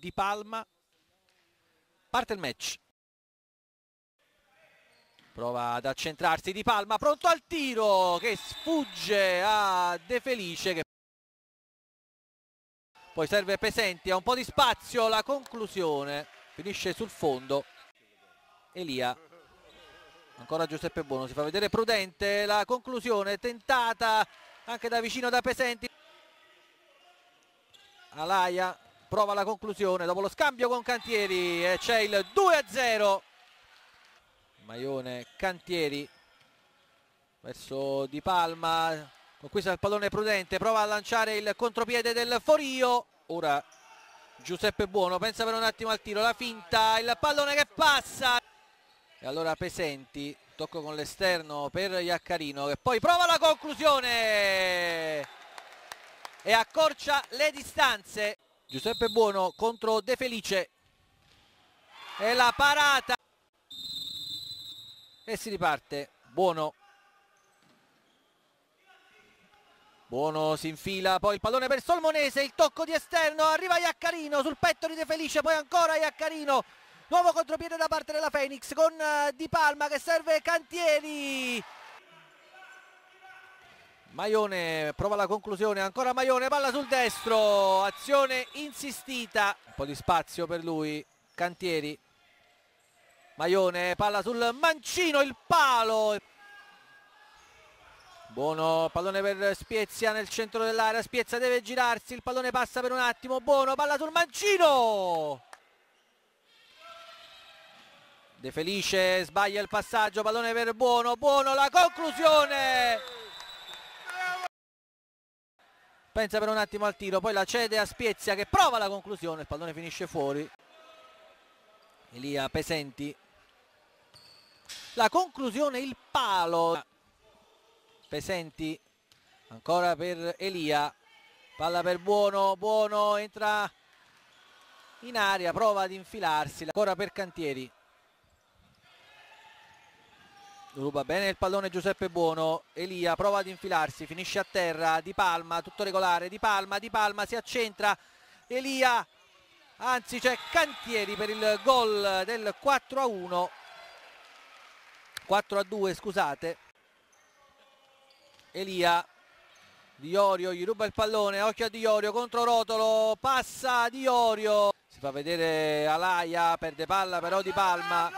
Di Palma. Parte il match. Prova ad accentrarsi Di Palma, pronto al tiro che sfugge a De Felice. Che... Poi serve Pesenti, ha un po' di spazio, la conclusione finisce sul fondo. Elia, ancora Giuseppe Buono, si fa vedere prudente, la conclusione tentata anche da vicino da Pesenti. Alaia prova la conclusione dopo lo scambio con Cantieri e eh, c'è il 2-0 Maione Cantieri verso Di Palma conquista il pallone prudente prova a lanciare il contropiede del Forio ora Giuseppe Buono pensa per un attimo al tiro la finta il pallone che passa e allora Pesenti tocco con l'esterno per Iaccarino che poi prova la conclusione e accorcia le distanze Giuseppe Buono contro De Felice e la parata e si riparte Buono Buono si infila, poi il pallone per Solmonese, il tocco di esterno, arriva Iaccarino sul petto di De Felice, poi ancora Iaccarino, nuovo contropiede da parte della Fenix con eh, Di Palma che serve Cantieri, Maione prova la conclusione, ancora Maione, palla sul destro, azione insistita, un po' di spazio per lui, Cantieri, Maione, palla sul mancino, il palo. Buono, pallone per Spiezia nel centro dell'area, Spiezia deve girarsi, il pallone passa per un attimo, buono, palla sul mancino. De Felice sbaglia il passaggio, pallone per Buono, Buono la conclusione pensa per un attimo al tiro poi la cede a Spiezia che prova la conclusione il pallone finisce fuori Elia Pesenti la conclusione il palo Pesenti ancora per Elia palla per Buono Buono entra in aria prova ad infilarsi ancora per Cantieri ruba bene il pallone Giuseppe Buono Elia prova ad infilarsi finisce a terra Di Palma tutto regolare Di Palma Di Palma si accentra Elia anzi c'è Cantieri per il gol del 4 a 1 4 a 2 scusate Elia Diorio gli ruba il pallone occhio a Diorio contro Rotolo passa Diorio si fa vedere Alaia perde palla però Di Palma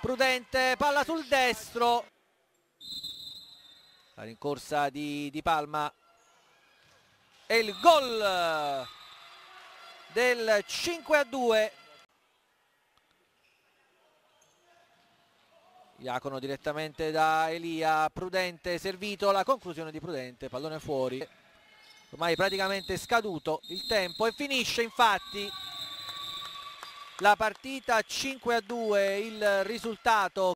Prudente, palla sul destro. La rincorsa di, di Palma. E il gol del 5 a 2. Iacono direttamente da Elia, Prudente servito, la conclusione di Prudente, pallone fuori. Ormai praticamente scaduto il tempo e finisce infatti la partita 5 a 2 il risultato